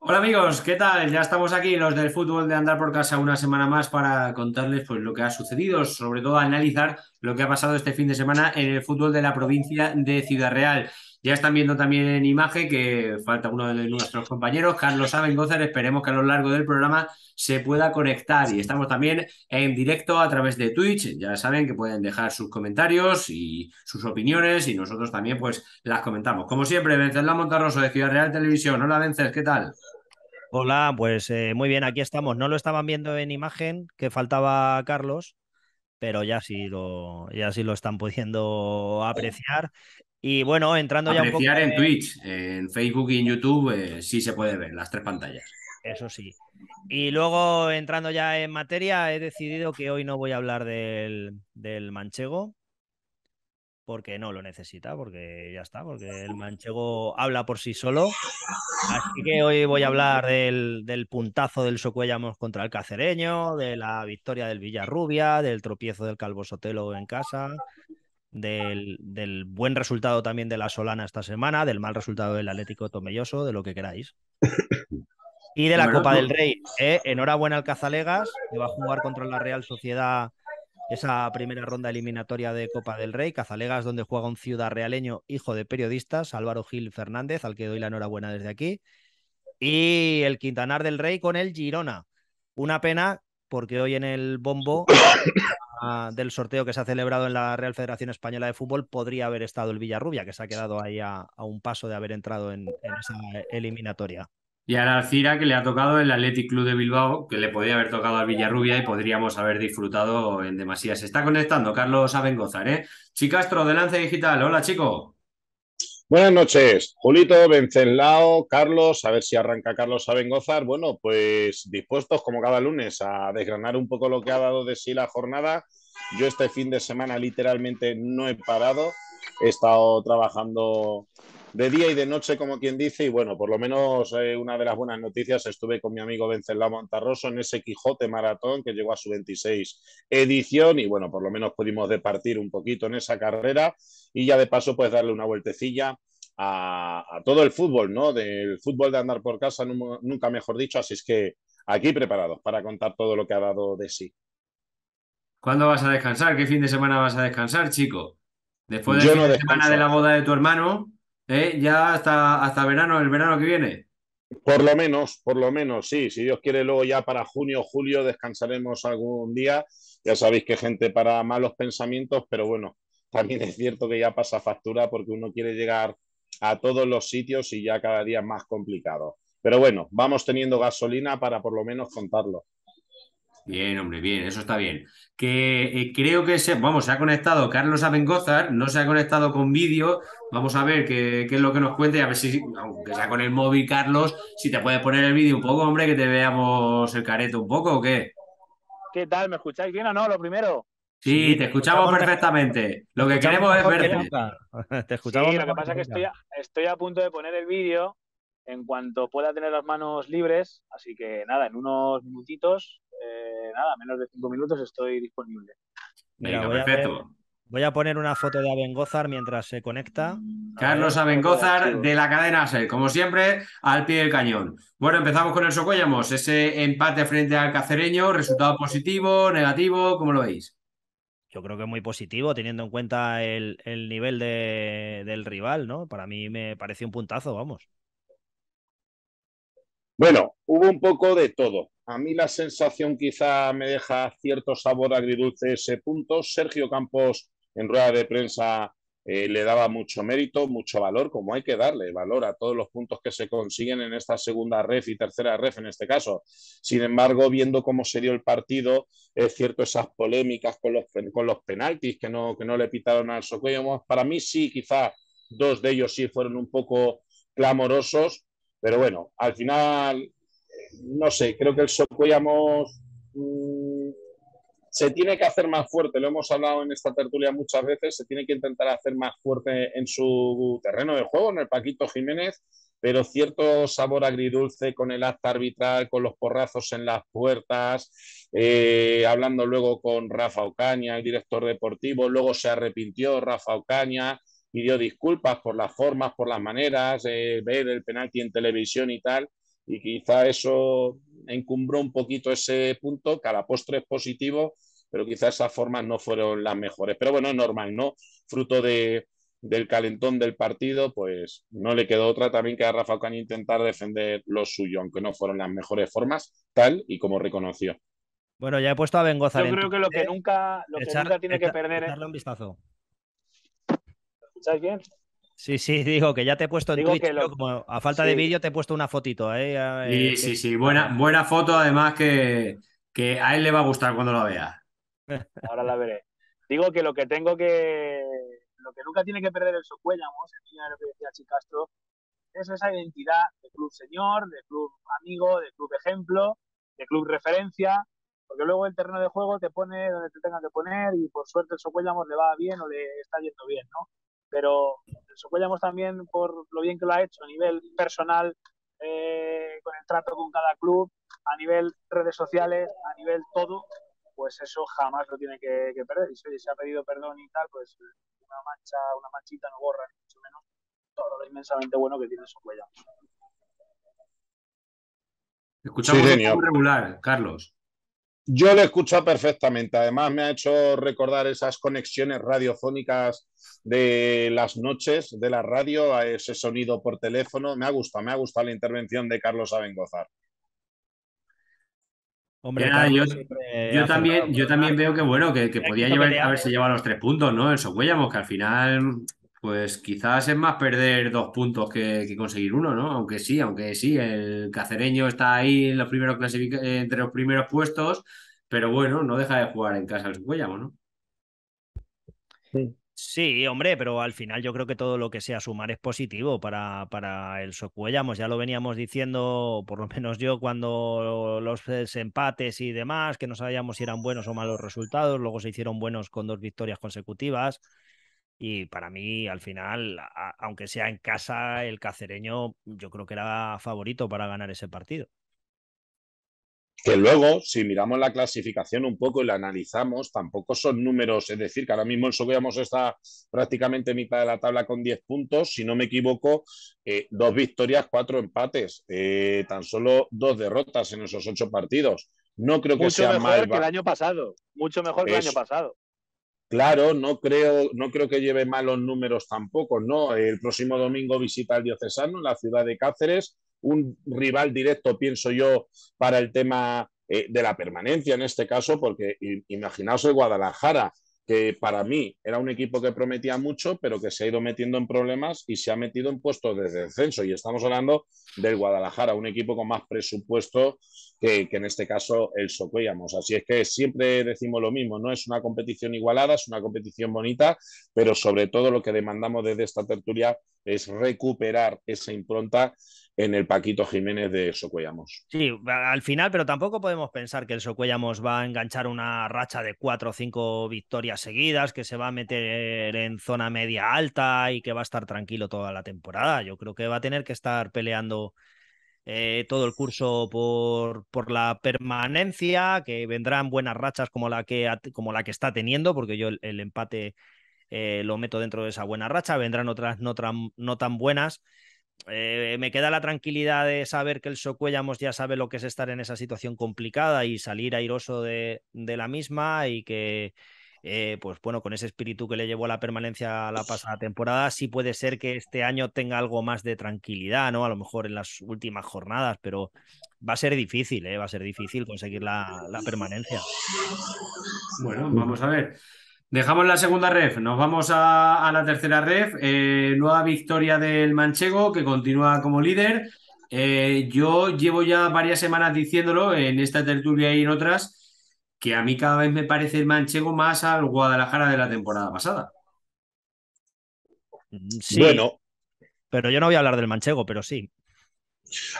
Hola amigos, ¿qué tal? Ya estamos aquí los del fútbol de andar por casa una semana más para contarles pues, lo que ha sucedido, sobre todo analizar lo que ha pasado este fin de semana en el fútbol de la provincia de Ciudad Real. Ya están viendo también en imagen que falta uno de nuestros compañeros, Carlos Gózar. Esperemos que a lo largo del programa se pueda conectar y estamos también en directo a través de Twitch. Ya saben que pueden dejar sus comentarios y sus opiniones y nosotros también pues las comentamos. Como siempre, Venceslao Montarroso de Ciudad Real Televisión. Hola, Vences, ¿qué tal? Hola, pues eh, muy bien, aquí estamos. No lo estaban viendo en imagen, que faltaba Carlos, pero ya ya sí lo están pudiendo apreciar. Y bueno, entrando ya un poco. en Twitch, en Facebook y en YouTube, eh, sí se puede ver las tres pantallas. Eso sí. Y luego, entrando ya en materia, he decidido que hoy no voy a hablar del, del manchego, porque no lo necesita, porque ya está, porque el manchego habla por sí solo. Así que hoy voy a hablar del, del puntazo del Socuellamos contra el Cacereño, de la victoria del Villarrubia, del tropiezo del Calvo Sotelo en casa, del, buen resultado también de la Solana esta semana, del mal resultado del Atlético Tomelloso, de lo que queráis. Y de la Copa del Rey. ¿eh? Enhorabuena al Cazalegas, que va a jugar contra la Real Sociedad esa primera ronda eliminatoria de Copa del Rey. Cazalegas, donde juega un ciudad realeño, hijo de periodistas, Álvaro Gil Fernández, al que doy la enhorabuena desde aquí. Y el Quintanar del Rey con el Girona. Una pena porque hoy en el bombo del sorteo que se ha celebrado en la Real Federación Española de Fútbol podría haber estado el Villarrubia, que se ha quedado ahí a, un paso de haber entrado en, esa eliminatoria. Y la Alcira que le ha tocado el Athletic Club de Bilbao, que le podía haber tocado al Villarrubia y podríamos haber disfrutado en demasía. Se está conectando Carlos Abengozar, ¿eh? Chicastro de Lance Digital, hola chico. Buenas noches, Julito, Lao, Carlos, a ver si arranca Carlos a bengozar Bueno, pues dispuestos como cada lunes a desgranar un poco lo que ha dado de sí la jornada. Yo este fin de semana literalmente no he parado, he estado trabajando de día y de noche, como quien dice, y bueno, por lo menos eh, una de las buenas noticias, estuve con mi amigo Venceslao Montarroso en ese Quijote Maratón que llegó a su 26 edición y bueno, por lo menos pudimos departir un poquito en esa carrera y ya de paso pues darle una vueltecilla a, todo el fútbol, ¿no? Del fútbol de andar por casa, nunca mejor dicho, así es que aquí preparados para contar todo lo que ha dado de sí. ¿Cuándo vas a descansar? ¿Qué fin de semana vas a descansar, chico? Después de la semana de la boda de tu hermano, ¿Eh? Ya hasta, hasta verano, el verano que viene. Por lo menos, por lo menos, sí. Si Dios quiere, luego ya para junio, o julio descansaremos algún día. Ya sabéis que gente para malos pensamientos, pero bueno, también es cierto que ya pasa factura porque uno quiere llegar a todos los sitios y ya cada día más complicado. Pero bueno, vamos teniendo gasolina para por lo menos contarlo. Bien, hombre, bien, eso está bien. Que eh, creo que se, vamos, se ha conectado Carlos Abengozar, no se ha conectado con vídeo. Vamos a ver qué, es lo que nos cuente, a ver si, aunque sea con el móvil, Carlos, si te puedes poner el vídeo un poco, hombre, que te veamos el careto un poco o qué. ¿Qué tal? ¿Me escucháis bien o no? Lo primero. Sí, te escuchamos perfectamente. Lo que queremos es verte. Te escuchamos. lo que pasa es que estoy estoy a punto de poner el vídeo en cuanto pueda tener las manos libres. Así que nada, en unos minutitos eh, nada, menos de cinco minutos estoy disponible. voy perfecto. A voy a poner una foto de Abengozar mientras se conecta. Carlos Abengozar de la cadena SER, como siempre, al pie del cañón. Bueno, empezamos con el Socollamos, ese empate frente al Cacereño, resultado positivo, negativo, ¿cómo lo veis? yo creo que es muy positivo teniendo en cuenta el, nivel del rival, ¿no? Para mí me parece un puntazo, vamos. Bueno, hubo un poco de todo. A mí la sensación quizá me deja cierto sabor agridulce ese punto. Sergio Campos en rueda de prensa eh, le daba mucho mérito, mucho valor, como hay que darle valor a todos los puntos que se consiguen en esta segunda ref y tercera ref en este caso. Sin embargo, viendo cómo se dio el partido, es cierto esas polémicas con los, con los penaltis que no, que no le pitaron al socuello. Para mí sí, quizá dos de ellos sí fueron un poco clamorosos, pero bueno, al final no sé, creo que el Socollamos mm, se tiene que hacer más fuerte, lo hemos hablado en esta tertulia muchas veces, se tiene que intentar hacer más fuerte en su terreno de juego, en el Paquito Jiménez, pero cierto sabor agridulce con el acta arbitral, con los porrazos en las puertas, eh, hablando luego con Rafa Ocaña, el director deportivo, luego se arrepintió Rafa Ocaña, pidió disculpas por las formas, por las maneras, eh, ver el penalti en televisión y tal y quizá eso encumbró un poquito ese punto, que a la postre es positivo, pero quizá esas formas no fueron las mejores. Pero bueno, es normal, ¿no? Fruto de, del calentón del partido, pues no le quedó otra también que a Rafa Ocaña intentar defender lo suyo, aunque no fueron las mejores formas, tal y como reconoció. Bueno, ya he puesto a Bengoza. Yo creo que lo que nunca, lo que nunca tiene que perder es. Darle un vistazo. ¿Escucháis bien? Sí, sí, digo que ya te he puesto en a falta de vídeo te he puesto una fotito. ¿eh? Sí, eh, sí, eh, buena, buena foto además que, que a él le va a gustar cuando la vea. Ahora la veré. Digo que lo que tengo que, lo que nunca tiene que perder el Socuéllamos, en lo que decía Chicastro, es esa identidad de club señor, de club amigo, de club ejemplo, de club referencia, porque luego el terreno de juego te pone donde te tengan que poner y por suerte el Socuellamos le va bien o le está yendo bien, ¿no? pero Socuellamos también por lo bien que lo ha hecho a nivel personal, eh, con el trato con cada club, a nivel redes sociales, a nivel todo, pues eso jamás lo tiene que, perder. Y si se ha pedido perdón y tal, pues eh, una mancha, una manchita no borra, ni mucho menos, todo lo inmensamente bueno que tiene Socuellamos. Escuchamos un regular, Carlos. Yo lo escucho perfectamente. Además, me ha hecho recordar esas conexiones radiofónicas de las noches de la radio, a ese sonido por teléfono. Me ha gustado, me ha gustado la intervención de Carlos Abengozar. Hombre, yo, también, yo también veo que bueno, que, podía llevar, haberse llevado los tres puntos, ¿no? El Socuellamos, que al final pues quizás es más perder dos puntos que, conseguir uno, ¿no? Aunque sí, aunque sí, el cacereño está ahí en los primeros entre los primeros puestos, pero bueno, no deja de jugar en casa el Cuellamo, ¿no? Sí. hombre, pero al final yo creo que todo lo que sea sumar es positivo para, para el Socuellamos. Ya lo veníamos diciendo, por lo menos yo, cuando los empates y demás, que no sabíamos si eran buenos o malos resultados, luego se hicieron buenos con dos victorias consecutivas. Y para mí, al final, aunque sea en casa, el cacereño yo creo que era favorito para ganar ese partido. Que luego, si miramos la clasificación un poco y la analizamos, tampoco son números, es decir, que ahora mismo el esta está prácticamente en mitad de la tabla con 10 puntos, si no me equivoco, eh, dos victorias, cuatro empates, eh, tan solo dos derrotas en esos ocho partidos. No creo que mucho sea mejor que el año pasado, mucho mejor que el año pasado. Claro, no creo, no creo que lleve malos números tampoco, ¿no? El próximo domingo visita al diocesano en la ciudad de Cáceres, un rival directo, pienso yo, para el tema eh, de la permanencia en este caso, porque imaginaos el Guadalajara, que para mí era un equipo que prometía mucho, pero que se ha ido metiendo en problemas y se ha metido en puestos de descenso. Y estamos hablando del Guadalajara, un equipo con más presupuesto que, en este caso el Socollamos. Así es que siempre decimos lo mismo, no es una competición igualada, es una competición bonita, pero sobre todo lo que demandamos desde esta tertulia es recuperar esa impronta en el Paquito Jiménez de Socuellamos. Sí, al final, pero tampoco podemos pensar que el Socuellamos va a enganchar una racha de cuatro o cinco victorias seguidas, que se va a meter en zona media alta y que va a estar tranquilo toda la temporada. Yo creo que va a tener que estar peleando eh, todo el curso por, por, la permanencia, que vendrán buenas rachas como la que, como la que está teniendo, porque yo el, empate eh, lo meto dentro de esa buena racha, vendrán otras no, no tan buenas. Eh, me queda la tranquilidad de saber que el Socuellamos ya sabe lo que es estar en esa situación complicada y salir airoso de, la misma y que, eh, pues bueno, con ese espíritu que le llevó a la permanencia la pasada temporada, sí puede ser que este año tenga algo más de tranquilidad, ¿no? A lo mejor en las últimas jornadas, pero va a ser difícil, ¿eh? Va a ser difícil conseguir la permanencia. Bueno, vamos a ver. Dejamos la segunda ref, nos vamos a, la tercera ref. Eh, nueva victoria del Manchego que continúa como líder. Eh, yo llevo ya varias semanas diciéndolo en esta tertulia y en otras que a mí cada vez me parece el Manchego más al Guadalajara de la temporada pasada. Mm, sí, bueno, pero yo no voy a hablar del Manchego, pero sí.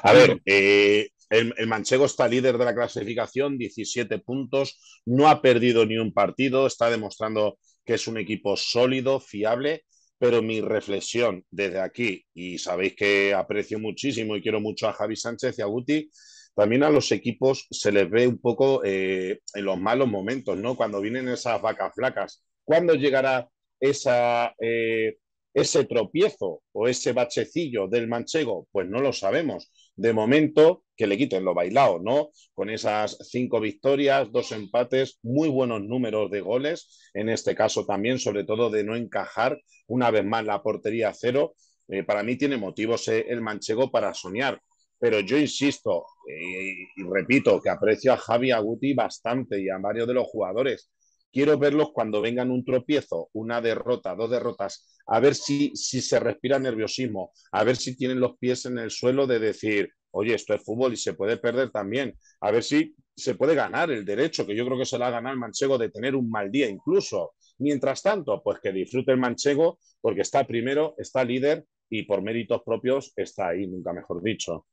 A ver, eh, el, manchego está líder de la clasificación, 17 puntos, no ha perdido ni un partido, está demostrando que es un equipo sólido, fiable, pero mi reflexión desde aquí, y sabéis que aprecio muchísimo y quiero mucho a Javi Sánchez y a Guti, también a los equipos se les ve un poco eh, en los malos momentos, ¿no? Cuando vienen esas vacas flacas. ¿Cuándo llegará eh, ese tropiezo o ese bachecillo del manchego? Pues no lo sabemos de momento que le quiten lo bailado, ¿no? Con esas cinco victorias, dos empates, muy buenos números de goles, en este caso también, sobre todo de no encajar una vez más la portería cero. Eh, para mí tiene motivos eh, el manchego para soñar, pero yo insisto eh, y repito que aprecio a Javi Aguti bastante y a varios de los jugadores, quiero verlos cuando vengan un tropiezo, una derrota, dos derrotas, a ver si, si se respira nerviosismo, a ver si tienen los pies en el suelo de decir, oye, esto es fútbol y se puede perder también, a ver si se puede ganar el derecho, que yo creo que se la ha ganado el manchego de tener un mal día incluso. Mientras tanto, pues que disfrute el manchego porque está primero, está líder y por méritos propios está ahí, nunca mejor dicho.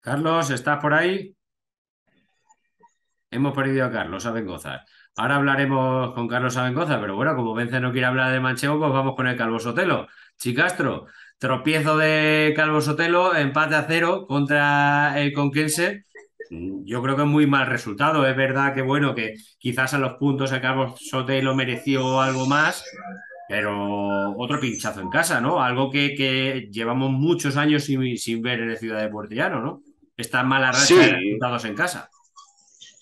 Carlos, ¿estás por ahí? Hemos perdido a Carlos Abengoza. Ahora hablaremos con Carlos Abengoza, pero bueno, como Vence no quiere hablar de Manchego, pues vamos con el Calvo Sotelo. Chicastro, tropiezo de Calvo Sotelo, empate a cero contra el Conquense. Mm, yo creo que es muy mal resultado. Es verdad que, bueno, que quizás a los puntos a Calvo Sotelo mereció algo más, pero otro pinchazo en casa, ¿no? Algo que, llevamos muchos años sin, ver en el Ciudad de Portillano, ¿no? Esta mala racha de resultados en casa.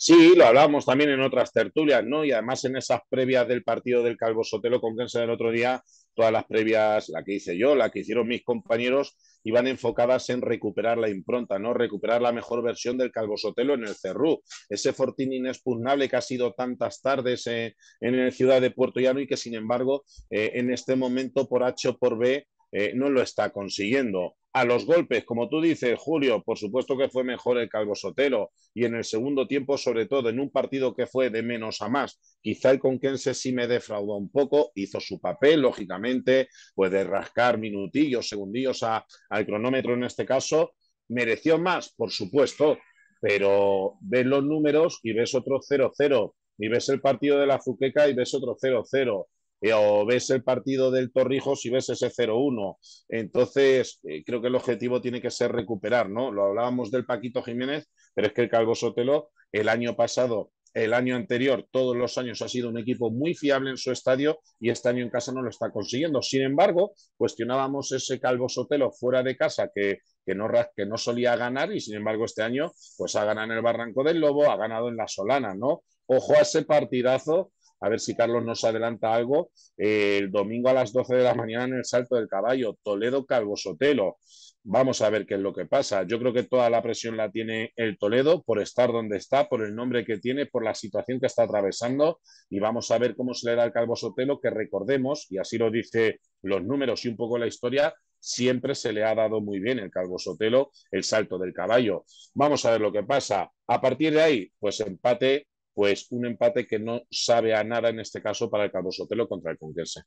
Sí, lo hablábamos también en otras tertulias, ¿no? Y además en esas previas del partido del Calvo Sotelo con Kensa del otro día, todas las previas, la que hice yo, la que hicieron mis compañeros, iban enfocadas en recuperar la impronta, ¿no? Recuperar la mejor versión del Calvo Sotelo en el Cerrú, ese fortín inexpugnable que ha sido tantas tardes eh, en el ciudad de Puerto Llano y que sin embargo eh, en este momento por H o por B eh, no lo está consiguiendo. A los golpes, como tú dices, Julio, por supuesto que fue mejor el Calvo Sotero, y en el segundo tiempo, sobre todo en un partido que fue de menos a más. Quizá el Conquense sí me defraudó un poco, hizo su papel, lógicamente, puede rascar minutillos, segundillos a, al cronómetro en este caso. Mereció más, por supuesto, pero ves los números y ves otro 0-0 y ves el partido de la Zuqueca y ves otro 0-0 eh, o ves el partido del Torrijos y ves ese 0-1. Entonces, eh, creo que el objetivo tiene que ser recuperar, ¿no? Lo hablábamos del Paquito Jiménez, pero es que el Calvo Sotelo el año pasado el año anterior, todos los años, ha sido un equipo muy fiable en su estadio y este año en casa no lo está consiguiendo. Sin embargo, cuestionábamos ese Calvo Sotelo fuera de casa que, no, que no solía ganar y sin embargo este año pues ha ganado en el Barranco del Lobo, ha ganado en la Solana, ¿no? Ojo a ese partidazo a ver si Carlos nos adelanta algo. Eh, el domingo a las 12 de la mañana en el Salto del Caballo, Toledo Calvo Sotelo. Vamos a ver qué es lo que pasa. Yo creo que toda la presión la tiene el Toledo por estar donde está, por el nombre que tiene, por la situación que está atravesando y vamos a ver cómo se le da al Calvo Sotelo, que recordemos, y así lo dice los números y un poco la historia, siempre se le ha dado muy bien el Calvo Sotelo, el salto del caballo. Vamos a ver lo que pasa. A partir de ahí, pues empate pues un empate que no sabe a nada en este caso para el Calvo Sotelo contra el Conquense.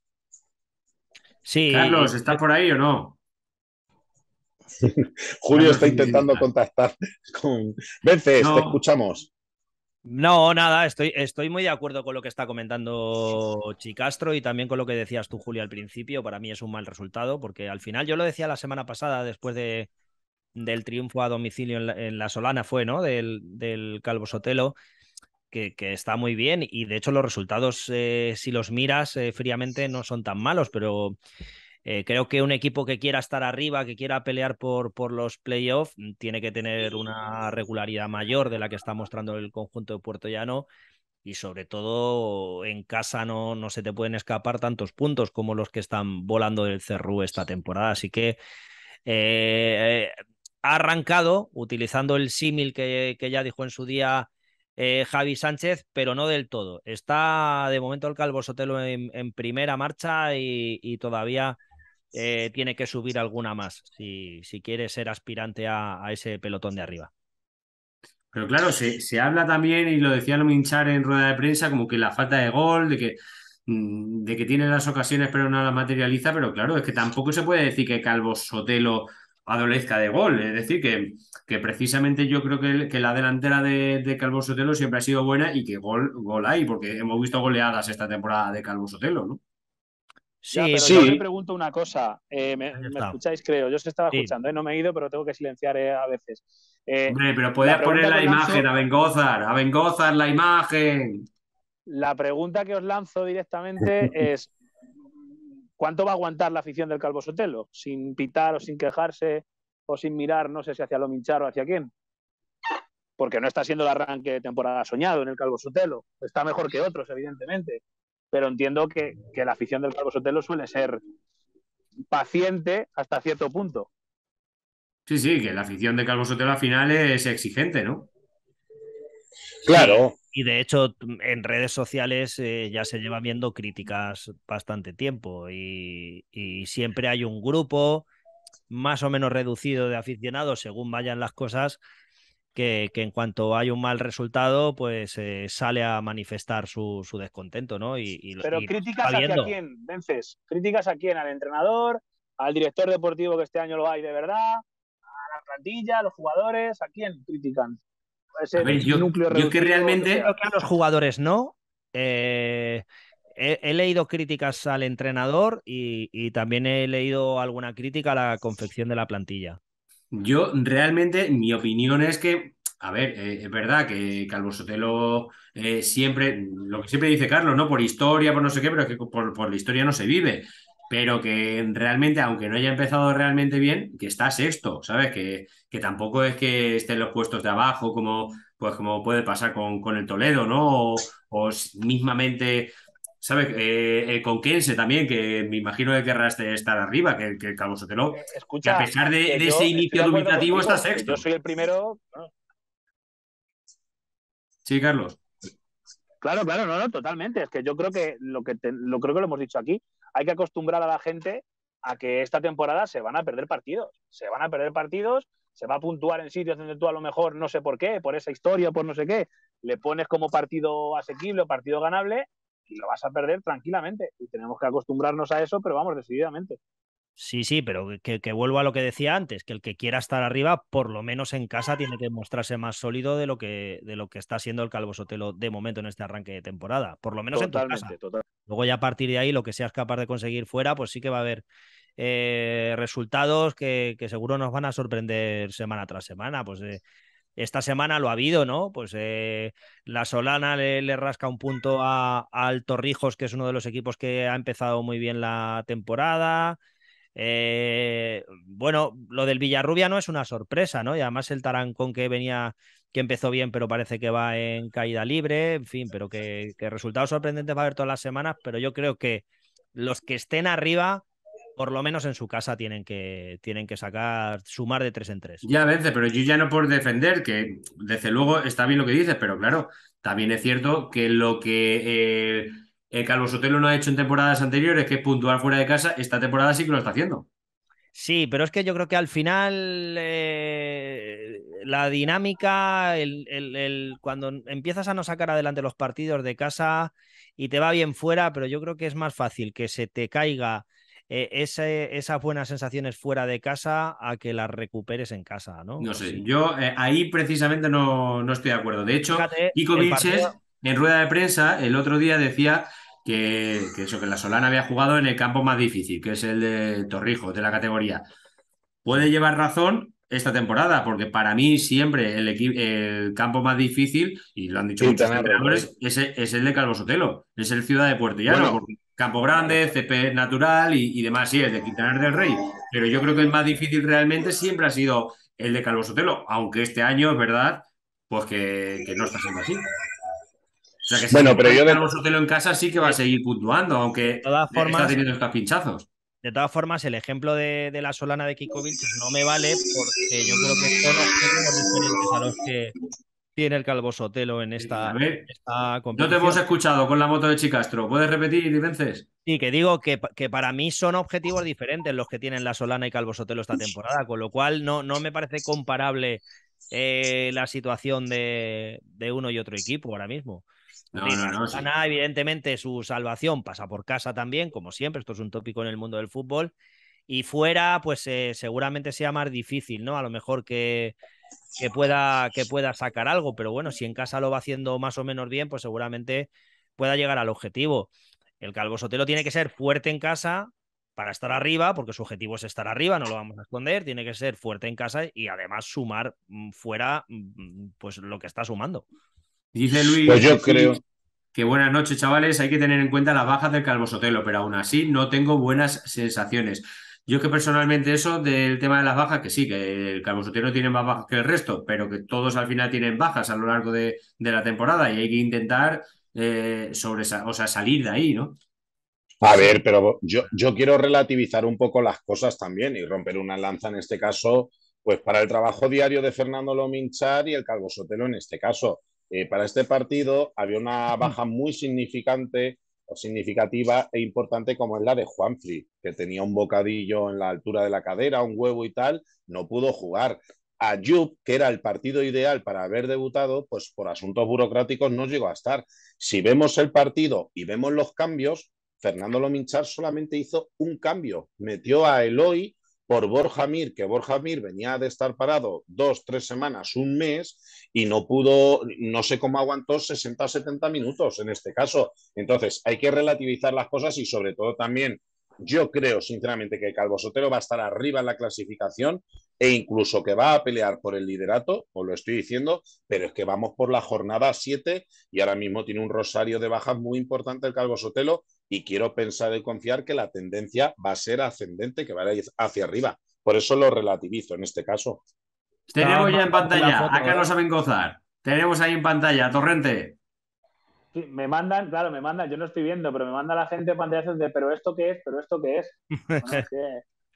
Sí. Carlos, ¿estás por ahí o no? Julio está intentando contactar con. Vences, te escuchamos. No, nada, estoy, estoy muy de acuerdo con lo que está comentando Chicastro y también con lo que decías tú, Julio, al principio. Para mí es un mal resultado, porque al final, yo lo decía la semana pasada, después del triunfo a domicilio en la, Solana, fue, ¿no? Del, del Calvo Sotelo que, está muy bien y de hecho los resultados, eh, si los miras eh, fríamente, no son tan malos, pero eh, creo que un equipo que quiera estar arriba, que quiera pelear por, por los playoffs, mm, tiene que tener una regularidad mayor de la que está mostrando el conjunto de Puerto Llano y sobre todo en casa no, no se te pueden escapar tantos puntos como los que están volando del Cerrú esta temporada. Así que ha arrancado utilizando el símil que, que ya dijo en su día. Eh, Javi Sánchez, pero no del todo. Está de momento el Calvo Sotelo en, primera marcha y, todavía eh, tiene que subir alguna más si, si quiere ser aspirante a, ese pelotón de arriba. Pero claro, se, habla también, y lo decía Luminchar en rueda de prensa, como que la falta de gol, de que mm, de que tiene las ocasiones pero no las materializa, pero claro, es que tampoco se puede decir que Calvo Sotelo adolezca de gol. Es decir, que, que precisamente yo creo que, que la delantera de, Calvo Sotelo siempre ha sido buena y que gol, gol hay, porque hemos visto goleadas esta temporada de Calvo Sotelo, ¿no? Sí, sí. yo le pregunto una cosa. Eh, me, escucháis, creo. Yo os estaba escuchando, eh, no me he ido, pero tengo que silenciar eh, a veces. Hombre, pero podías poner la imagen, a vengozar, a Bengozar, la imagen. La pregunta que os lanzo directamente es: ¿Cuánto va a aguantar la afición del Calvo Sotelo? ¿Sin pitar o sin quejarse o sin mirar, no sé si hacia Lominchar o hacia quién? Porque no está siendo el arranque de temporada soñado en el Calvo Sotelo. Está mejor que otros, evidentemente. Pero entiendo que, la afición del Calvo Sotelo suele ser paciente hasta cierto punto. Sí, sí, que la afición del Calvo Sotelo al final es exigente, ¿no? Claro. Y, de hecho, en redes sociales eh, ya se lleva viendo críticas bastante tiempo y, siempre hay un grupo más o menos reducido de aficionados según vayan las cosas, que, en cuanto hay un mal resultado, pues eh, sale a manifestar su, descontento, ¿no? Y, Pero críticas hacia quién, Vences. Críticas a quién, al entrenador, al director deportivo que este año lo hay de verdad, a la plantilla, a los jugadores, ¿a quién critican? yo, que realmente... Creo que a los jugadores no. Eh, he, leído críticas al entrenador y, también he leído alguna crítica a la confección de la plantilla. Yo realmente, mi opinión es que a ver, eh, es verdad que Calvo Sotelo eh, siempre, lo que siempre dice Carlos, ¿no? Por historia, por no sé qué, pero es que por, por la historia no se vive pero que realmente, aunque no haya empezado realmente bien, que está sexto, ¿sabes? Que, que tampoco es que estén los puestos de abajo, como, pues, como puede pasar con, con el Toledo, ¿no? O, mismamente, ¿sabes? Eh, con Kense también, que me imagino que querrás estar arriba, que, que Carlos no eh, Escucha, a pesar de, ese inicio dubitativo está sexto. Yo soy el primero. Sí, Carlos. Claro, claro, no, no, totalmente. Es que yo creo que lo que lo creo que lo hemos dicho aquí, hay que acostumbrar a la gente a que esta temporada se van a perder partidos, se van a perder partidos, se va a puntuar en sitios donde tú a lo mejor no sé por qué, por esa historia, por no sé qué, le pones como partido asequible, partido ganable y lo vas a perder tranquilamente. Y tenemos que acostumbrarnos a eso, pero vamos decididamente. Sí, sí, pero que, que, vuelvo a lo que decía antes, que el que quiera estar arriba, por lo menos en casa, tiene que mostrarse más sólido de lo que, de lo que está siendo el Calvo Sotelo de momento en este arranque de temporada. Por lo menos en tu casa. Luego ya a partir de ahí, lo que seas capaz de conseguir fuera, pues sí que va a haber eh, resultados que, seguro nos van a sorprender semana tras semana. Pues eh, esta semana lo ha habido, ¿no? Pues eh, la Solana le, rasca un punto a, al Torrijos, que es uno de los equipos que ha empezado muy bien la temporada. Eh, bueno, lo del Villarrubia no es una sorpresa, ¿no? Y además el Tarancón que venía, que empezó bien, pero parece que va en caída libre, en fin, pero que, resultados sorprendentes va a haber todas las semanas, pero yo creo que los que estén arriba, por lo menos en su casa, tienen que, tienen que sacar, sumar de tres en tres. Ya, vence, pero yo ya no por defender, que desde luego está bien lo que dices, pero claro, también es cierto que lo que... Eh, eh, Carlos Sotelo no ha hecho en temporadas anteriores, que puntual puntuar fuera de casa, esta temporada sí que lo está haciendo. Sí, pero es que yo creo que al final eh, la dinámica, el, cuando empiezas a no sacar adelante los partidos de casa y te va bien fuera, pero yo creo que es más fácil que se te caiga eh, esas buenas sensaciones fuera de casa a que las recuperes en casa, ¿no? No sé, yo ahí precisamente no, no, estoy de acuerdo. De hecho, Fíjate, en rueda de prensa el otro día decía que, eso, que la Solana había jugado en el campo más difícil, que es el de Torrijos, de la categoría. Puede llevar razón esta temporada, porque para mí siempre el, el campo más difícil, y lo han dicho muchos entrenadores, es, el de Calvo Sotelo, es el Ciudad de Puerto Llano, campo grande, CP natural y, y, demás, sí, el de Quintanar del Rey. Pero yo creo que el más difícil realmente siempre ha sido el de Calvo Sotelo, aunque este año es verdad, pues que no está siendo así bueno, pero yo de Calvosotelo en casa sí que va a seguir puntuando, aunque está teniendo estos pinchazos. De todas formas, el ejemplo de, la solana de Kikovic pues no me vale porque yo creo que son objetivos diferentes a los que tiene el Calvo en esta, competición. No te hemos escuchado con la moto de Chicastro. ¿Puedes repetir, Vences? Sí, que digo que, que, para mí son objetivos diferentes los que tienen la Solana y Calvosotelo esta temporada, con lo cual no, no me parece comparable eh, la situación de, de uno y otro equipo ahora mismo. No, evidentemente, su salvación pasa por casa también, como siempre. Esto es un tópico en el mundo del fútbol. Y fuera, pues eh, seguramente sea más difícil, ¿no? A lo mejor que, que, pueda, que pueda sacar algo, pero bueno, si en casa lo va haciendo más o menos bien, pues seguramente pueda llegar al objetivo. El Calvo Sotelo tiene que ser fuerte en casa para estar arriba, porque su objetivo es estar arriba, no lo vamos a esconder, tiene que ser fuerte en casa y además sumar mm, fuera mm, mm, pues lo que está sumando. Dice pues Luis. Pues yo creo. Que buenas noches, chavales. Hay que tener en cuenta las bajas del Calvo Sotelo, pero aún así no tengo buenas sensaciones. Yo que personalmente eso del tema de las bajas, que sí, que el Calvo Sotelo tiene más bajas que el resto, pero que todos al final tienen bajas a lo largo de, la temporada y hay que intentar eh, sobre, o salir de ahí, ¿no? A ver, pero yo, yo quiero relativizar un poco las cosas también y romper una lanza en este caso, pues para el trabajo diario de Fernando Lominchar y el Calvo Sotelo en este caso eh, para este partido había una baja muy significante o significativa e importante como es la de Juanfri, que tenía un bocadillo en la altura de la cadera, un huevo y tal, no pudo jugar. A Ayub, que era el partido ideal para haber debutado, pues por asuntos burocráticos no llegó a estar. Si vemos el partido y vemos los cambios, Fernando Lominchar solamente hizo un cambio, metió a Eloy por Borja Mir, que Borja Mir venía de estar parado dos, tres semanas, un mes, y no pudo, no sé cómo aguantó 60 70 minutos en este caso. Entonces, hay que relativizar las cosas y sobre todo también yo creo, sinceramente, que Calvo Sotelo va a estar arriba en la clasificación e incluso que va a pelear por el liderato, os lo estoy diciendo, pero es que vamos por la jornada 7 y ahora mismo tiene un rosario de bajas muy importante el Calvo Sotelo y quiero pensar y confiar que la tendencia va a ser ascendente, que va a ir hacia arriba. Por eso lo relativizo en este caso. Tenemos ya en pantalla a Carlos gozar. Tenemos ahí en pantalla, Torrente me mandan, claro, me mandan, yo no estoy viendo, pero me manda la gente pantalla de, pero esto qué es, pero esto qué es.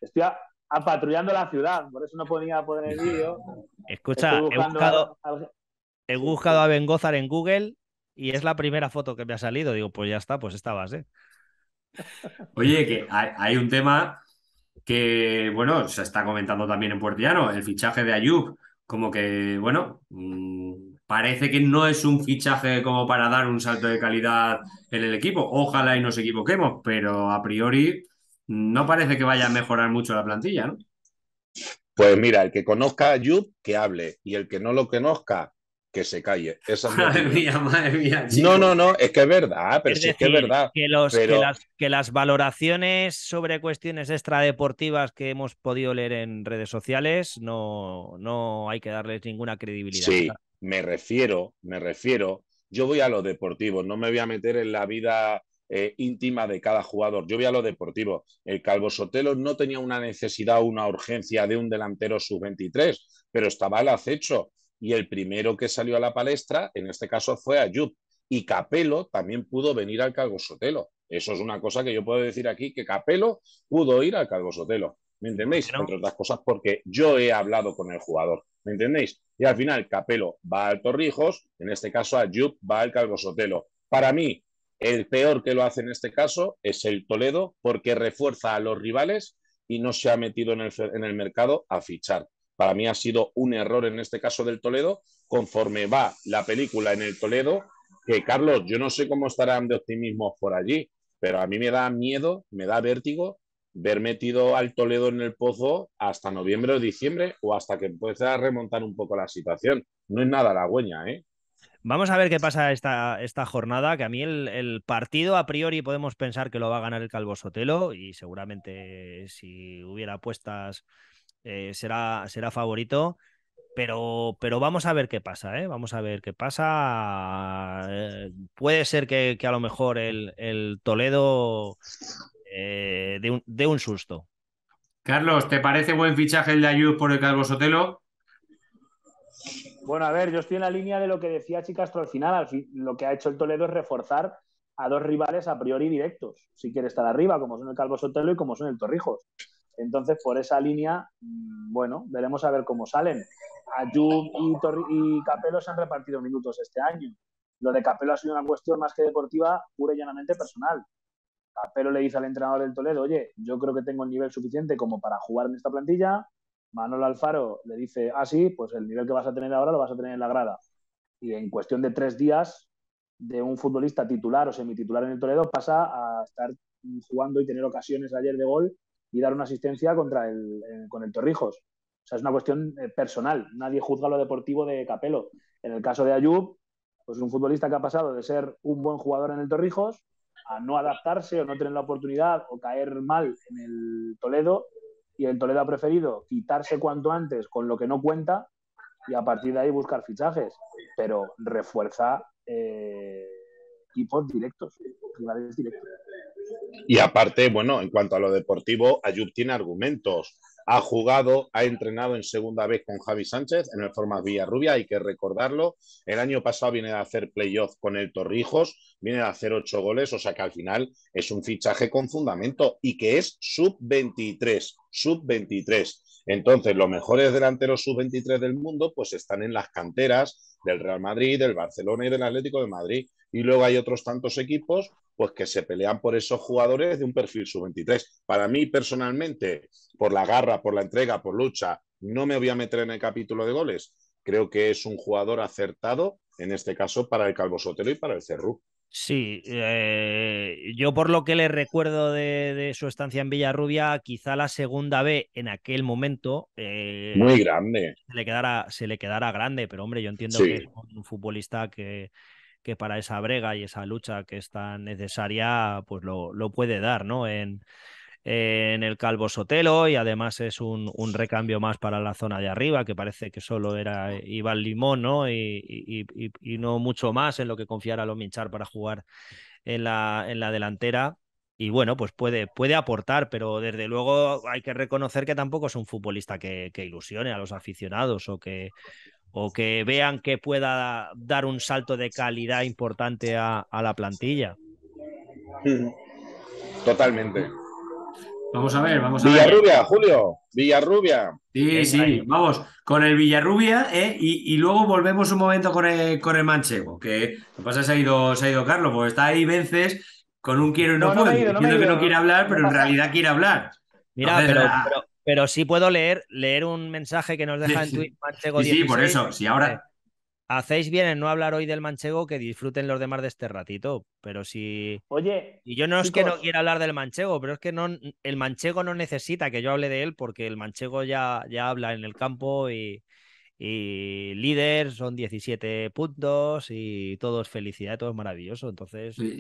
estoy a, patrullando la ciudad, por eso no podía poner el vídeo. Escucha, he buscado, a, Bengozar en Google y es la primera foto que me ha salido. Digo, pues ya está, pues esta base. Oye, que hay, un tema que, bueno, se está comentando también en Puertillano, el fichaje de Ayub, como que, bueno, mm, parece que no es un fichaje como para dar un salto de calidad en el equipo. Ojalá y nos equivoquemos, pero a priori no parece que vaya a mejorar mucho la plantilla, ¿no? Pues mira, el que conozca a Jupp, que hable, y el que no lo conozca, que se calle. madre mía, madre mía. No, no, no, es que es verdad, pero es, que es verdad. Que, las, valoraciones sobre cuestiones extradeportivas que hemos podido leer en redes sociales, no, no hay que darles ninguna credibilidad. Me refiero, me refiero, yo voy a lo deportivo, no me voy a meter en la vida eh, íntima de cada jugador. Yo voy a lo deportivo. El Calvo Sotelo no tenía una necesidad una urgencia de un delantero sub-23, pero estaba al acecho. Y el primero que salió a la palestra, en este caso, fue Ayub. Y Capelo también pudo venir al Calvo Sotelo. Eso es una cosa que yo puedo decir aquí, que Capelo pudo ir al Calvo Sotelo. ¿Me entendéis? Entre otras cosas, porque yo he hablado con el jugador. ¿Me entendéis? Y al final, Capelo va al Torrijos, en este caso a va al Calvosotelo. Sotelo. Para mí, el peor que lo hace en este caso es el Toledo, porque refuerza a los rivales y no se ha metido en el, en el mercado a fichar. Para mí ha sido un error en este caso del Toledo, conforme va la película en el Toledo, que Carlos, yo no sé cómo estarán de optimismo por allí, pero a mí me da miedo, me da vértigo ver metido al Toledo en el pozo hasta noviembre o diciembre o hasta que empiece a remontar un poco la situación. No es nada halagüeña, ¿eh? Vamos a ver qué pasa esta, esta jornada, que a mí el, partido a priori podemos pensar que lo va a ganar el Calvo Sotelo y seguramente si hubiera apuestas eh, será, será favorito. Pero, pero vamos a ver qué pasa, ¿eh? Vamos a ver qué pasa. Eh, puede ser que, a lo mejor el, el Toledo eh, de, un, susto. Carlos, ¿te parece buen fichaje el de Ayud por el Calvo Sotelo? Bueno, a ver, yo estoy en la línea de lo que decía Chicastro al final. lo que ha hecho el Toledo es reforzar a dos rivales a priori directos, si quiere estar arriba, como son el Calvo Sotelo y como son el Torrijos. Entonces, por esa línea, mm, bueno, veremos a ver cómo salen. Ayud y, y Capelo se han repartido minutos este año. Lo de Capelo ha sido una cuestión más que deportiva, pura y llanamente personal. Capelo le dice al entrenador del Toledo, oye, yo creo que tengo el nivel suficiente como para jugar en esta plantilla. Manolo Alfaro le dice, ah, sí, pues el nivel que vas a tener ahora lo vas a tener en la grada. Y en cuestión de tres días, de un futbolista titular o semititular en el Toledo pasa a estar jugando y tener ocasiones ayer de gol y dar una asistencia contra eh, con el Torrijos. O sea, es una cuestión eh, personal. Nadie juzga lo deportivo de Capelo. En el caso de Ayub, pues un futbolista que ha pasado de ser un buen jugador en el Torrijos a no adaptarse o no tener la oportunidad o caer mal en el Toledo y el Toledo ha preferido quitarse cuanto antes con lo que no cuenta y a partir de ahí buscar fichajes, pero refuerza eh, equipos directos, directos. Y aparte, bueno, en cuanto a lo deportivo, Ayub tiene argumentos ha jugado, ha entrenado en segunda vez con Javi Sánchez en el Formas Villarrubia, hay que recordarlo. El año pasado viene a hacer playoff con el Torrijos, viene a hacer ocho goles, o sea que al final es un fichaje con fundamento y que es sub-23, sub-23. Entonces, los mejores delanteros sub-23 del mundo, pues están en las canteras del Real Madrid, del Barcelona y del Atlético de Madrid. Y luego hay otros tantos equipos pues que se pelean por esos jugadores de un perfil sub-23. Para mí, personalmente, por la garra, por la entrega, por lucha, no me voy a meter en el capítulo de goles. Creo que es un jugador acertado, en este caso, para el Calvo Sotelo y para el Cerrú. Sí, eh, yo por lo que le recuerdo de, su estancia en Villarrubia, quizá la segunda B en aquel momento. Eh, Muy grande. Se le, quedara, se le grande, pero hombre, yo entiendo que es un futbolista que, que para esa brega y esa lucha que es tan necesaria, pues lo, puede dar, ¿no? En, en el Calvo Sotelo y además es un, recambio más para la zona de arriba, que parece que solo era Iván Limón, ¿no? Y, no mucho más en lo que confiara minchar para jugar en la, en la delantera. Y bueno, pues puede, puede aportar, pero desde luego hay que reconocer que tampoco es un futbolista que ilusione a los aficionados o que, o que vean que pueda dar un salto de calidad importante a, la plantilla. Totalmente. Vamos a ver, vamos a Villarrubia, Julio, Villarrubia. Sí, sí, vamos, con el Villarrubia, ¿eh? y, luego volvemos un momento con el, con el Manchego, que lo que pasa se ha ido, se ha ido Carlos, porque está ahí vences con un quiero y no, puedo, diciendo que no quiere hablar, pero en realidad quiere hablar. Mira, pero, pero sí puedo leer, leer un mensaje que nos deja en Manchego sí, por eso, si ahora... Hacéis bien en no hablar hoy del manchego, que disfruten los demás de este ratito. Pero si. Oye. Y yo no es que no quiera hablar del manchego, pero es que no, el manchego no necesita que yo hable de él, porque el manchego ya, ya habla en el campo y, líder, son 17 puntos y todo es felicidad, todo es maravilloso. Entonces. es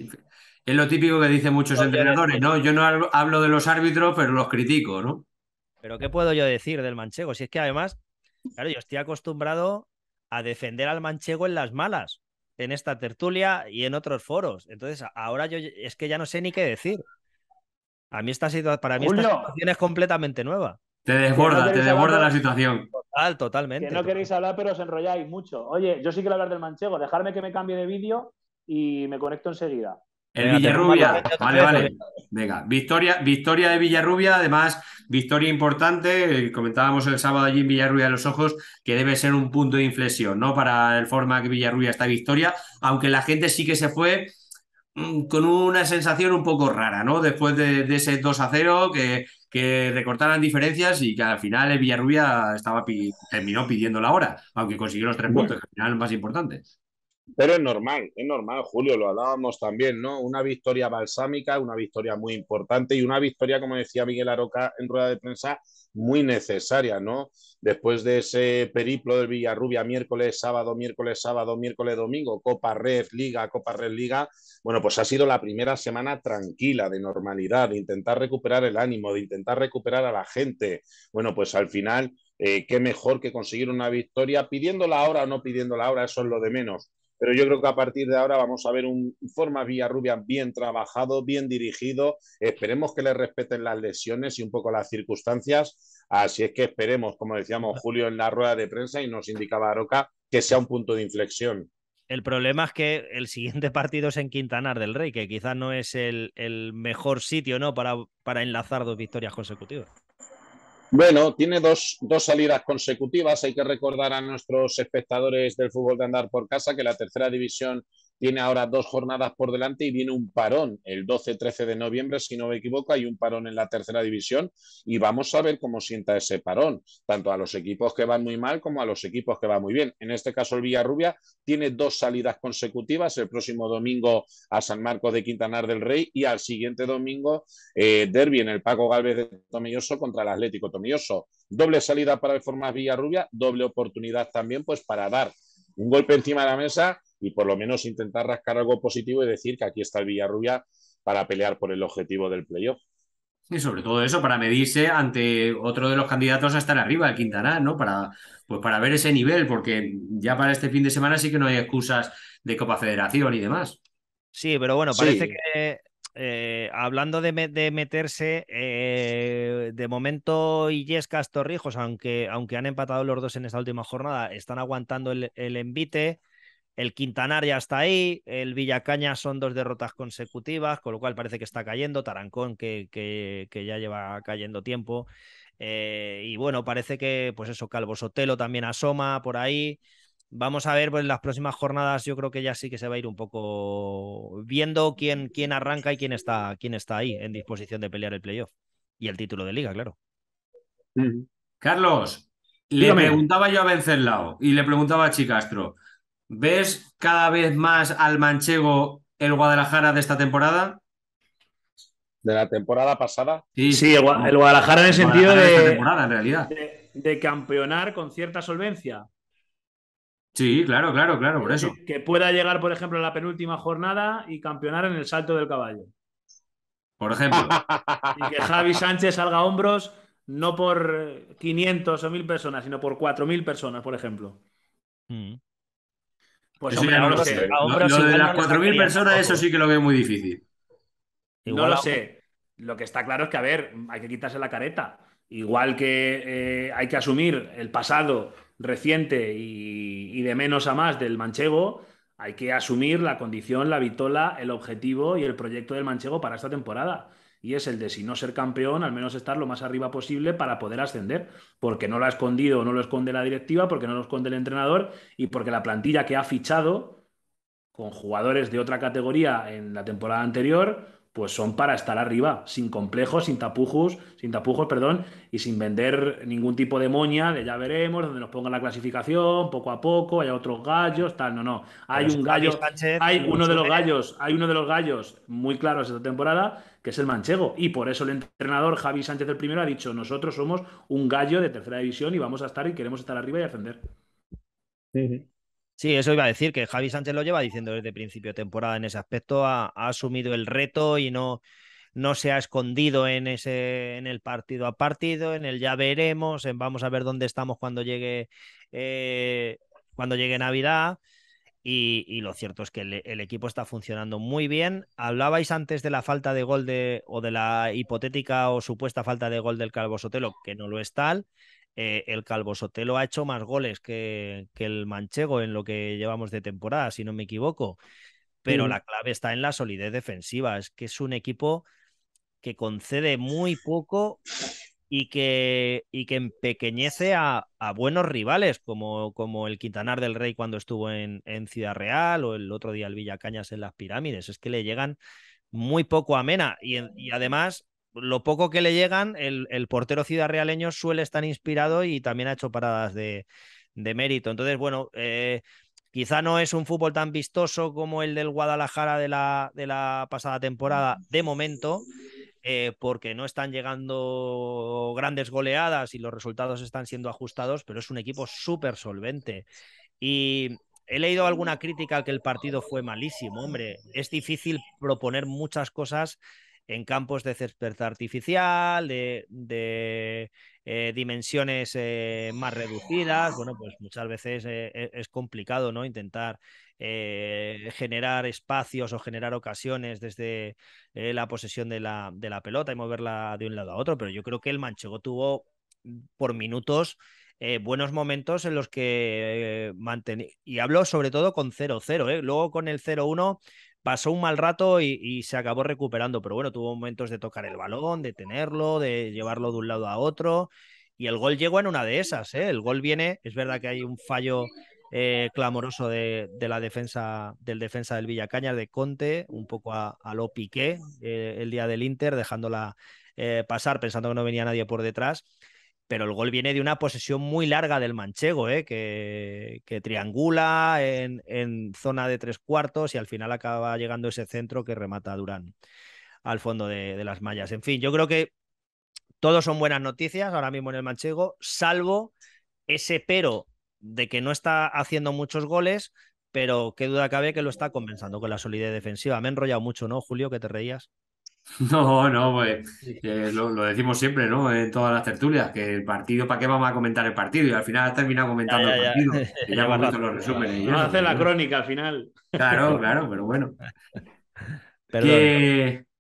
lo típico que dicen muchos entrenadores, ¿no? Yo no hablo de los árbitros, pero los critico, ¿no? Pero ¿qué puedo yo decir del manchego? Si es que además, claro, yo estoy acostumbrado a defender al manchego en las malas, en esta tertulia y en otros foros. Entonces, ahora yo es que ya no sé ni qué decir. A mí esta situación, para mí esta situación es completamente nueva. Te desborda, te desborda la situación. Total, totalmente. Que no queréis hablar, pero os enrolláis mucho. Oye, yo sí quiero hablar del manchego. Dejarme que me cambie de vídeo y me conecto enseguida. El Villarrubia. Vale, vale. Venga, victoria, victoria de Villarrubia, además, victoria importante. Eh, comentábamos el sábado allí en Villarrubia de los Ojos que debe ser un punto de inflexión, ¿no? Para el forma que Villarrubia esta victoria, aunque la gente sí que se fue mm, con una sensación un poco rara, ¿no? Después de, ese 2 a 0, que, que, recortaran diferencias y que al final el Villarrubia estaba terminó pidiendo la hora, aunque consiguió los tres puntos, que al final más importante. Pero es normal, es normal, Julio, lo hablábamos también, ¿no? Una victoria balsámica, una victoria muy importante y una victoria, como decía Miguel Aroca en rueda de prensa, muy necesaria, ¿no? Después de ese periplo del Villarrubia, miércoles, sábado, miércoles, sábado, miércoles, domingo, Copa Red, Liga, Copa Red, Liga, bueno, pues ha sido la primera semana tranquila, de normalidad, de intentar recuperar el ánimo, de intentar recuperar a la gente. Bueno, pues al final, eh, qué mejor que conseguir una victoria, pidiéndola ahora o no pidiéndola ahora, eso es lo de menos pero yo creo que a partir de ahora vamos a ver un Forma Villarrubia bien trabajado, bien dirigido. Esperemos que le respeten las lesiones y un poco las circunstancias. Así es que esperemos, como decíamos Julio en la rueda de prensa y nos indicaba Aroca, que sea un punto de inflexión. El problema es que el siguiente partido es en Quintanar del Rey, que quizás no es el, el mejor sitio ¿no? para, para enlazar dos victorias consecutivas. Bueno, tiene dos, dos, salidas consecutivas. Hay que recordar a nuestros espectadores del fútbol de andar por casa que la tercera división tiene ahora dos jornadas por delante y viene un parón. El 12-13 de noviembre, si no me equivoco, hay un parón en la tercera división y vamos a ver cómo sienta ese parón, tanto a los equipos que van muy mal como a los equipos que van muy bien. En este caso, el Villarrubia tiene dos salidas consecutivas, el próximo domingo a San Marcos de Quintanar del Rey y al siguiente domingo eh, Derby en el Paco Galvez de Tomilloso contra el Atlético Tomilloso. Doble salida para el Formas Villarrubia, doble oportunidad también pues para dar un golpe encima de la mesa y por lo menos intentar rascar algo positivo y decir que aquí está el Villarrubia para pelear por el objetivo del playoff. Y sobre todo eso, para medirse ante otro de los candidatos a estar arriba, el Quintana, ¿no? Para, pues para ver ese nivel, porque ya para este fin de semana sí que no hay excusas de Copa Federación y demás. Sí, pero bueno, parece que eh, hablando de, meterse, eh, de momento Illescas Torrijos, aunque, aunque han empatado los dos en esta última jornada, están aguantando el envite. El Quintanar ya está ahí, el Villacaña son dos derrotas consecutivas, con lo cual parece que está cayendo, Tarancón que, ya lleva cayendo tiempo. Eh, y bueno, parece que pues eso, Calvo Sotelo también asoma por ahí. Vamos a ver, en pues, las próximas jornadas yo creo que ya sí que se va a ir un poco viendo quién, quién arranca y quién está, quién está ahí en disposición de pelear el playoff y el título de liga, claro. Carlos, le preguntaba yo a Bencelao y le preguntaba a Chicastro, ¿Ves cada vez más al manchego el Guadalajara de esta temporada? ¿De la temporada pasada? Sí, sí el, Guadalajara en el sentido de, campeonar con cierta solvencia. Sí, claro, claro, claro, por eso. Que, pueda llegar, por ejemplo, a la penúltima jornada y campeonar en el salto del caballo. Por ejemplo. y que Javi Sánchez salga a hombros no por 500 eh, o 1000 personas, sino por 4000 personas, por ejemplo. Mm. Pues hombre, no lo, sé. lo, de las 4.000 personas, eso sí que lo veo muy difícil. no lo sé. Lo que está claro es que, a ver, hay que quitarse la careta. Igual que eh, hay que asumir el pasado reciente y, de menos a más del manchego, hay que asumir la condición, la vitola, el objetivo y el proyecto del manchego para esta temporada y es el de si no ser campeón, al menos estar lo más arriba posible para poder ascender, porque no lo ha escondido, no lo esconde la directiva, porque no lo esconde el entrenador y porque la plantilla que ha fichado con jugadores de otra categoría en la temporada anterior pues son para estar arriba, sin complejos, sin tapujos, sin tapujos, perdón, y sin vender ningún tipo de moña de ya veremos, donde nos pongan la clasificación, poco a poco, hay otros gallos, tal, no, no. Hay un gallo, hay uno de los gallos, hay uno de los gallos muy claros esta temporada, que es el manchego. Y por eso el entrenador Javi Sánchez el primero ha dicho, nosotros somos un gallo de tercera división y vamos a estar y queremos estar arriba y ascender. Sí, eso iba a decir, que Javi Sánchez lo lleva diciendo desde principio de temporada en ese aspecto, ha, asumido el reto y no, se ha escondido en, ese, en el partido a partido, en el ya veremos, en vamos a ver dónde estamos cuando llegue, eh, cuando llegue Navidad. Y, lo cierto es que el, equipo está funcionando muy bien. Hablabais antes de la falta de gol de, o de la hipotética o supuesta falta de gol del Calvo Sotelo, que no lo es tal. Eh, el Calvo Sotelo ha hecho más goles que, el Manchego en lo que llevamos de temporada, si no me equivoco. Pero la clave está en la solidez defensiva. Es que es un equipo que concede muy poco y que, y que empequeñece a, buenos rivales, como, como, el Quintanar del Rey cuando estuvo en, en, Ciudad Real o el otro día el Villacañas en las pirámides. Es que le llegan muy poco a Mena y además lo poco que le llegan, el, el portero ciudadrealeño suele estar inspirado y también ha hecho paradas de, de mérito. Entonces, bueno, eh, quizá no es un fútbol tan vistoso como el del Guadalajara de la, de la pasada temporada, de momento. Eh, porque no están llegando grandes goleadas y los resultados están siendo ajustados, pero es un equipo súper solvente. Y he leído alguna crítica que el partido fue malísimo, hombre. Es difícil proponer muchas cosas en campos de certeza artificial, de, eh, dimensiones eh, más reducidas. Bueno, pues muchas veces eh, e, es complicado, ¿no? Intentar generar espacios o generar ocasiones desde la posesión de la, pelota y moverla de un lado a otro. Pero yo creo que el Manchego tuvo mm, por minutos. buenos momentos en los que mantenía. Y hablo sobre todo con 0-0, luego con el 0-1 pasó un mal rato y, se acabó recuperando, pero bueno, tuvo momentos de tocar el balón, de tenerlo, de llevarlo de un lado a otro. Y el gol llegó en una de esas, ¿eh? El gol viene, es verdad que hay un fallo eh, clamoroso de, la defensa del defensa del Villacañas de Conte, un poco a, lo Piqué eh, el día del Inter, dejándola eh, pasar pensando que no venía nadie por detrás pero el gol viene de una posesión muy larga del manchego, ¿eh? que, triangula en, zona de tres cuartos y al final acaba llegando ese centro que remata a Durán al fondo de, las mallas. En fin, yo creo que todos son buenas noticias ahora mismo en el manchego, salvo ese pero de que no está haciendo muchos goles, pero qué duda cabe que lo está compensando con la solidez defensiva. Me he enrollado mucho, ¿no, Julio, que te reías? No, no, pues eh, lo, decimos siempre, ¿no? En todas las tertulias, que el partido, ¿para qué vamos a comentar el partido? Y al final termina comentando el partido. y ya a hacer los resúmenes. No, hace la crónica al final. Claro, claro, pero bueno.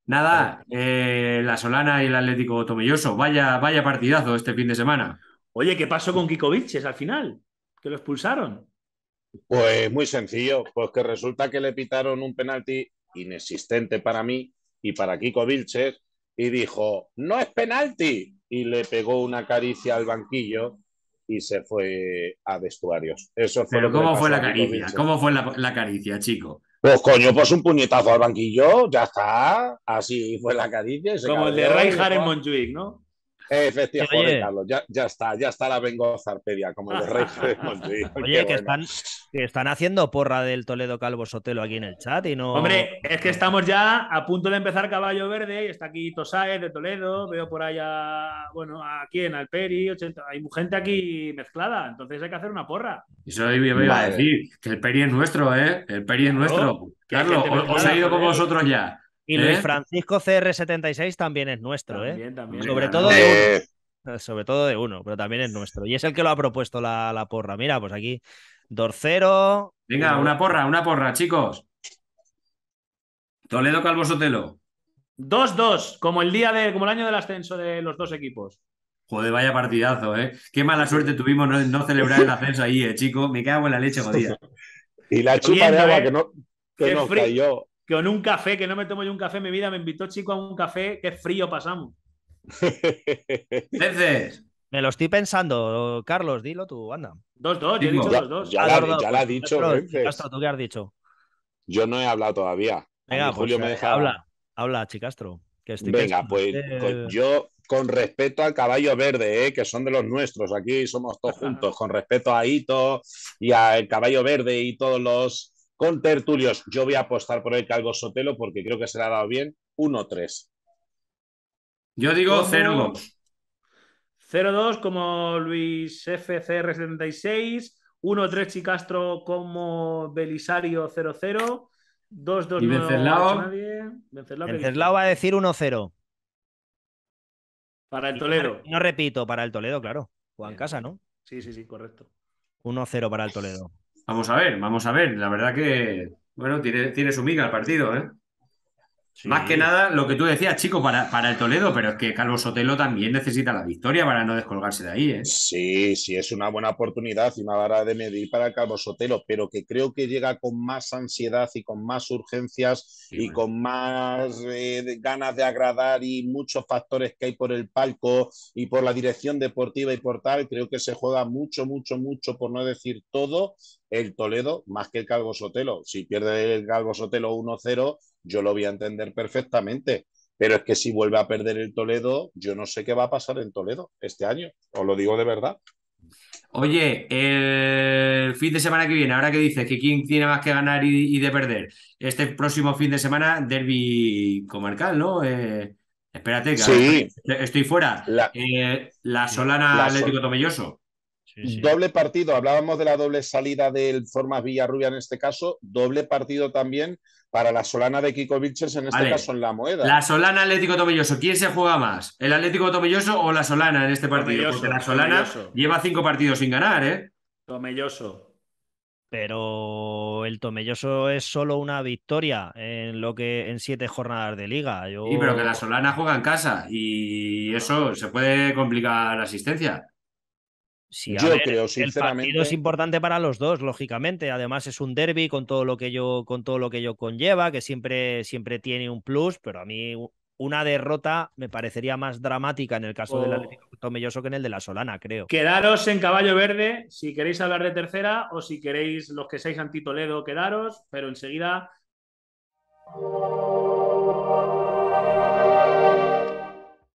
nada, eh, la Solana y el Atlético Tomelloso. Vaya, vaya partidazo este fin de semana. Oye, ¿qué pasó con Kikoviches al final? Que lo expulsaron. Pues muy sencillo, pues que resulta que le pitaron un penalti inexistente para mí y para Kiko Vilches y dijo, no es penalti. Y le pegó una caricia al banquillo y se fue a vestuarios. Eso Pero ¿cómo, fue la caricia? ¿Cómo fue la, caricia, chico? Pues coño, pues un puñetazo al banquillo, ya está. Así fue la caricia. Como el de Reinhardt en Montjuic, ¿no? Efectivamente, Carlos, ya, está, ya está la vengozarpedia arpedia, como el rey Oye, que están, que están haciendo porra del Toledo Calvo Sotelo aquí en el chat y no. Hombre, es que estamos ya a punto de empezar Caballo Verde, y está aquí Tosae de Toledo, veo por allá, bueno, aquí en Alperi Peri, 80, hay gente aquí mezclada, entonces hay que hacer una porra. Y eso ahí a decir, que el Peri es nuestro, ¿eh? El Peri es nuestro. Carlos, os, os ha ido con vosotros ya. Y ¿Eh? Luis Francisco CR76 también es nuestro, ¿eh? sobre, ah, todo de eh. uno, sobre todo de uno, pero también es nuestro. Y es el que lo ha propuesto la, porra. Mira, pues aquí, Dorcero. Venga, una porra, una porra, chicos. Toledo Calvo Sotelo. 2-2, como el día de, como el año del ascenso de los dos equipos. Joder, vaya partidazo, ¿eh? Qué mala suerte tuvimos no, celebrar el ascenso ahí, ¿eh, chico? Me cago en la leche, jodida. y la chupa de agua ¿eh? que no, que cayó que con un café, que no me tomo yo un café en mi vida, me invitó chico a un café, que frío pasamos. Me lo estoy pensando, Carlos, dilo tú, anda. Dos, dos, yo he dicho dos, dos. Ya, ah, lo ha dicho, Chicastro, ¿tú qué has dicho? Yo no he hablado todavía. Venga, pues, Julio me eh, deja... Habla, habla, Chicastro. Venga, pues eh, yo con respeto al caballo verde, eh, que son de los nuestros, aquí somos todos juntos, con respeto a Ito y al caballo verde y todos los con tertulios. Yo voy a apostar por el Calvo Sotelo porque creo que se le ha dado bien. 1-3. Yo digo 0-2. 0-2 como Luis FCR76. 1-3 Chicastro como Belisario 0-0. 2-2 y Venceslao. Venceslao, va a decir 1-0. Para el Toledo. No, no repito, para el Toledo, claro. Juan Casa, ¿no? Sí, sí, sí, correcto. 1-0 para el Toledo. Vamos a ver, vamos a ver. La verdad que, bueno, tiene, tiene su miga el partido, ¿eh? Más que nada, lo que tú decías, chico, para, el Toledo, pero es que Calvo Sotelo también necesita la victoria para no descolgarse de ahí. ¿eh? Sí, sí, es una buena oportunidad y una vara de medir para Calvo Sotelo, pero que creo que llega con más ansiedad y con más urgencias y con más eh, ganas de agradar y muchos factores que hay por el palco y por la dirección deportiva y por tal. Creo que se juega mucho, mucho, mucho, por no decir todo, el Toledo más que el Calvo Sotelo. Si pierde el Calvo Sotelo 1-0 yo lo voy a entender perfectamente. Pero es que si vuelve a perder el Toledo, yo no sé qué va a pasar en Toledo este año. Os lo digo de verdad. Oye, el fin de semana que viene, ahora que dices que quién tiene más que ganar y, de perder, este próximo fin de semana, derby comarcal, ¿no? Eh, espérate, que sí. estoy fuera. La, eh, Solana Atlético Tobelloso. Doble partido, hablábamos de la doble salida del Formas Villarrubia en este caso, doble partido también para la Solana de Kiko en este caso en la moeda. La Solana Atlético Tomelloso, ¿quién se juega más? ¿El Atlético Tomelloso o la Solana en este partido? Porque la Solana lleva cinco partidos sin ganar, ¿eh? Tomelloso. Pero el Tomelloso es solo una victoria en lo que en siete jornadas de liga. pero que la Solana juega en casa y eso se puede complicar la asistencia yo creo, sinceramente. es importante para los dos, lógicamente. Además, es un derby con todo lo que yo, con todo lo que yo conlleva, que siempre, siempre tiene un plus, pero a mí una derrota me parecería más dramática en el caso del Atlético Tomelloso que en el de la Solana, creo. Quedaros en Caballo Verde si queréis hablar de tercera o si queréis los que seáis anti Toledo, quedaros, pero enseguida.